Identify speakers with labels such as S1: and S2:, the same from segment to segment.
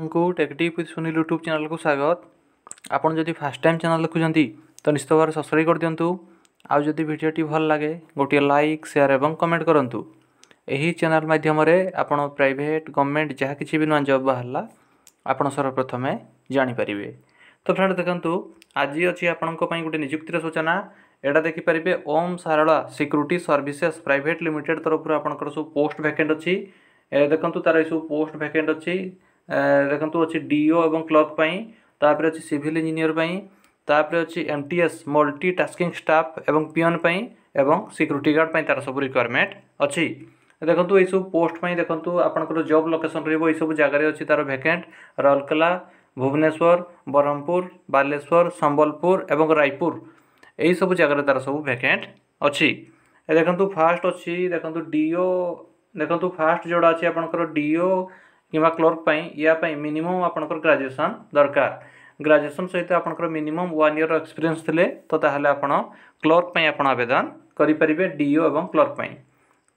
S1: ଆପଣଙ୍କୁ tech tip with Sunil YouTube ଚ୍ୟାନେଲ୍କୁ ସ୍ୱାଗତ ଆପଣ ଯଦି ଫାର୍ଷ୍ଟ ଟାଇମ୍ ଚ୍ୟାନେଲ୍ ଦେଖୁଛନ୍ତି ତ ନିଶ୍ଚିତ ଭାବରେ ସବସ୍କ୍ରାଇବ୍ କରିଦିଅନ୍ତୁ ଆଉ ଯଦି ଭିଡ଼ିଓଟି ଭଲ ଲାଗେ ଗୋଟିଏ ଲାଇକ୍ ସେୟାର ଏବଂ କମେଣ୍ଟ କରନ୍ତୁ ଏହି ଚ୍ୟାନେଲ୍ ମାଧ୍ୟମରେ ଆପଣ ପ୍ରାଇଭେଟ୍ ଗଭର୍ଣ୍ଣମେଣ୍ଟ ଯାହା କିଛି ବି ନୂଆ ଜବ୍ ବାହାରିଲା ଆପଣ ସର୍ବପ୍ରଥମେ ଜାଣିପାରିବେ ତ ଫ୍ରେଣ୍ଡ ଦେଖନ୍ତୁ ଆଜି ଅଛି ଆପଣଙ୍କ ପାଇଁ ଗୋଟେ ନିଯୁକ୍ତିର ସୂଚନା ଏଇଟା ଦେଖିପାରିବେ Om Sarala security services private limited ତରଫରୁ ଆପଣଙ୍କର ସବୁ ପୋଷ୍ଟ ଭ୍ୟାକେଣ୍ଟ ଅଛି ଦେଖନ୍ତୁ ତା'ର ଏସବୁ ପୋଷ୍ଟ ଭ୍ୟାକେଣ୍ଟ ଅଛି ଦେଖନ୍ତୁ ଅଛି ଡିଓ ଏବଂ କ୍ଲର୍କ ପାଇଁ ତାପରେ ଅଛି ସିଭିଲ୍ ଇଞ୍ଜିନିୟର ପାଇଁ ତାପରେ ଅଛି M T S multi tasking staff ଏବଂ ପିଅନ୍ ପାଇଁ ଏବଂ ସିକ୍ୟୁରିଟି ଗାର୍ଡ଼ ପାଇଁ ତା'ର ସବୁ ରିକ୍ୱାରମେଣ୍ଟ ଅଛି ଦେଖନ୍ତୁ ଏଇସବୁ ପୋଷ୍ଟ ପାଇଁ ଦେଖନ୍ତୁ ଆପଣଙ୍କର ଜବ୍ ଲୋକେସନ୍ ରହିବ ଏଇସବୁ ଜାଗାରେ ଅଛି ତା'ର ଭ୍ୟାକେଣ୍ଟ ରାଉରକେଲା ଭୁବନେଶ୍ୱର ବ୍ରହ୍ମପୁର ବାଲେଶ୍ୱର ସମ୍ବଲପୁର ଏବଂ ରାୟପୁର ଏଇସବୁ ଜାଗାରେ ତା'ର ସବୁ ଭ୍ୟାକେଣ୍ଟ ଅଛି ଦେଖନ୍ତୁ ଫାଷ୍ଟ ଅଛି ଦେଖନ୍ତୁ ଡିଓ ଦେଖନ୍ତୁ ଫାଷ୍ଟ ଯେଉଁଟା ଅଛି ଆପଣଙ୍କର ଡିଓ କିମ୍ବା କ୍ଲର୍କ ପାଇଁ ୟା ପାଇଁ ମିନିମମ୍ ଆପଣଙ୍କର ଗ୍ରାଜୁଏସନ୍ ଦରକାର ଗ୍ରାଜୁଏସନ୍ ସହିତ ଆପଣଙ୍କର ମିନିମମ୍ ୱାନ୍ ଇୟର୍ ଏକ୍ସପିରିଏନ୍ସ ଥିଲେ ତ ତାହେଲେ ଆପଣ କ୍ଲର୍କ ପାଇଁ ଆପଣ ଆବେଦନ କରିପାରିବେ ଡିଓ ଏବଂ କ୍ଲର୍କ ପାଇଁ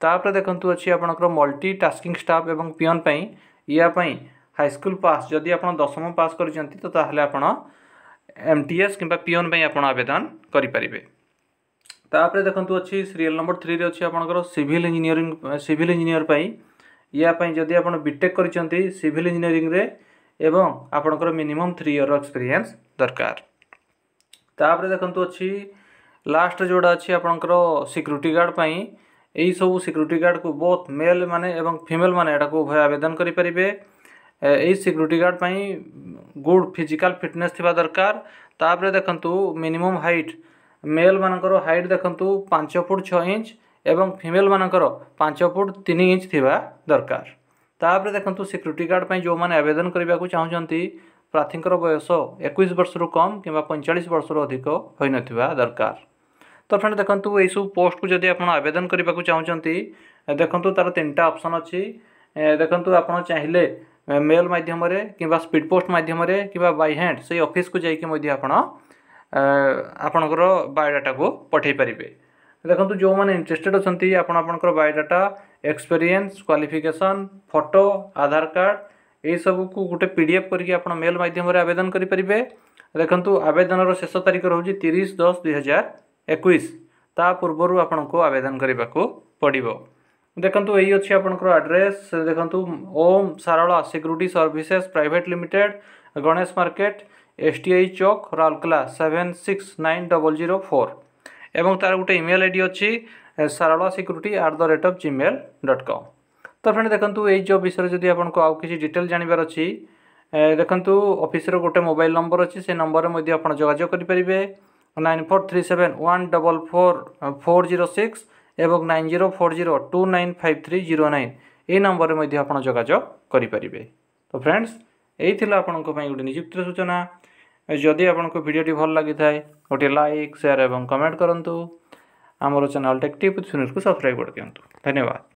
S1: ତାପରେ ଦେଖନ୍ତୁ ଅଛି ଆପଣଙ୍କର ମଲ୍ଟି ଟାସ୍କିଂ ଷ୍ଟାଫ୍ ଏବଂ ପିଅନ୍ ପାଇଁ ୟା ପାଇଁ ହାଇସ୍କୁଲ ପାସ୍ ଯଦି ଆପଣ ଦଶମ ପାସ୍ କରିଛନ୍ତି ତ ତାହେଲେ ଆପଣ ଏମ୍ ଟି ଏସ୍ କିମ୍ବା ପିଅନ୍ ପାଇଁ ଆପଣ ଆବେଦନ କରିପାରିବେ ତାପରେ ଦେଖନ୍ତୁ ଅଛି ସିରିଏଲ୍ ନମ୍ବର ଥ୍ରୀରେ ଅଛି ଆପଣଙ୍କର ସିଭିଲ୍ ଇଞ୍ଜିନିୟରିଂ ସିଭିଲ୍ ଇଞ୍ଜିନିୟର ପାଇଁ ইয়াপাই যদি আপনার বিটেক করছেন সিভিল ইঞ্জিনিয়ারিংরে এবং আপনার মিনিমম থ্রি ইয়র এক্সপিরিয়েন্স দরকার তাপরে দেখুন অছি লাস্ট যেটা অছি আপনার সিকুরিটি গার্ড পাই এই সব সিকুরিটি গার্ড কু বোথ মেল মানে এবং ফিমেল মানে এটা উভয় আবেদন করে পারিবে এই সিকুরিটি গার্ড পাই গুড ফিজিকাল ফিটনেস থিবা দরকার তাপরে দেখুন মিনিমম হাইট মেল মানকর হাইট দেখুন পাঁচ ফুট ছ ইঞ্চ ଏବଂ ଫିମେଲ୍ମାନଙ୍କର ପାଞ୍ଚ ଫୁଟ୍ ତିନି ଇଞ୍ଚ୍ ଥିବା ଦରକାର ତା'ପରେ ଦେଖନ୍ତୁ ସିକ୍ୟୁରିଟି ଗାର୍ଡ଼ ପାଇଁ ଯେଉଁମାନେ ଆବେଦନ କରିବାକୁ ଚାହୁଁଛନ୍ତି ପ୍ରାର୍ଥୀଙ୍କର ବୟସ ଏକୋଇଶ ବର୍ଷରୁ କମ୍ କିମ୍ବା ପଇଁଚାଳିଶ ବର୍ଷରୁ ଅଧିକ ହୋଇନଥିବା ଦରକାର ତ ଫ୍ରେଣ୍ଡ ଦେଖନ୍ତୁ ଏହିସବୁ ପୋଷ୍ଟକୁ ଯଦି ଆପଣ ଆବେଦନ କରିବାକୁ ଚାହୁଁଛନ୍ତି ଦେଖନ୍ତୁ ତା'ର ତିନିଟା ଅପସନ୍ ଅଛି ଦେଖନ୍ତୁ ଆପଣ ଚାହିଁଲେ ମେଲ୍ ମାଧ୍ୟମରେ କିମ୍ବା ସ୍ପିଡ଼୍ ପୋଷ୍ଟ ମାଧ୍ୟମରେ କିମ୍ବା ବାଇ ହ୍ୟାଣ୍ଡ ସେଇ ଅଫିସ୍କୁ ଯାଇକି ମଧ୍ୟ ଆପଣ ଆପଣଙ୍କର ବାୟୋଡାଟାକୁ ପଠାଇ ପାରିବେ ଦେଖନ୍ତୁ ଯେଉଁମାନେ ଇଣ୍ଟରେଷ୍ଟେଡ଼୍ ଅଛନ୍ତି ଆପଣ ଆପଣଙ୍କର biodata experience qualification photo Aadhaar card ଏହିସବୁକୁ ଗୋଟେ ପି ଡି ଏଫ୍ କରିକି ଆପଣ ମେଲ୍ ମାଧ୍ୟମରେ ଆବେଦନ କରିପାରିବେ ଦେଖନ୍ତୁ ଆବେଦନର ଶେଷ ତାରିଖ ରହୁଛି ତିରିଶ ଦଶ ଦୁଇହଜାର ଏକୋଇଶ ତା ପୂର୍ବରୁ ଆପଣଙ୍କୁ ଆବେଦନ କରିବାକୁ ପଡ଼ିବ ଦେଖନ୍ତୁ ଏଇ ଅଛି ଆପଣଙ୍କର ଆଡ୍ରେସ୍ ଦେଖନ୍ତୁ Om Sarala security services private limited Ganesh market S T I ଚୌକ Rourkela seven six nine double zero four এবং তার গোটে ইমেল আইডি অছি Sarala security at the rate of Gmail dot com ତ ଫ୍ରେଣ୍ଡ ଦେଖନ୍ତୁ ଏଇ ଜବ୍ ବିଷୟରେ ଯଦି ଆପଣଙ୍କୁ ଆଉ କିଛି ଡିଟେଲ୍ ଜାଣିବାର ଅଛି ଦେଖନ୍ତୁ ଅଫିସର ଗୋଟେ ମୋବାଇଲ୍ ନମ୍ବର ଅଛି ସେ ନମ୍ବରରେ ମଧ୍ୟ ଆପଣ ଯୋଗାଯୋଗ କରିପାରିବେ nine four three seven one double four four zero six ଏବଂ nine zero four zero two nine five three zero nine এই নম্বরে মধ্যে আপনার যোগাযোগ করে পারে তো ফ্রেন্ডস এই লা আপনার গোটে নিযুক্তির সূচনা যদি আপনার ভিডিওটি ভাল লাগি থাকে ভিডিওটি লাইক শেয়ার এবং কমেন্ট করুন তো আমার চ্যানেল টেক টিপস নিউজকে সাবস্ক্রাইব করে দিন ধন্যবাদ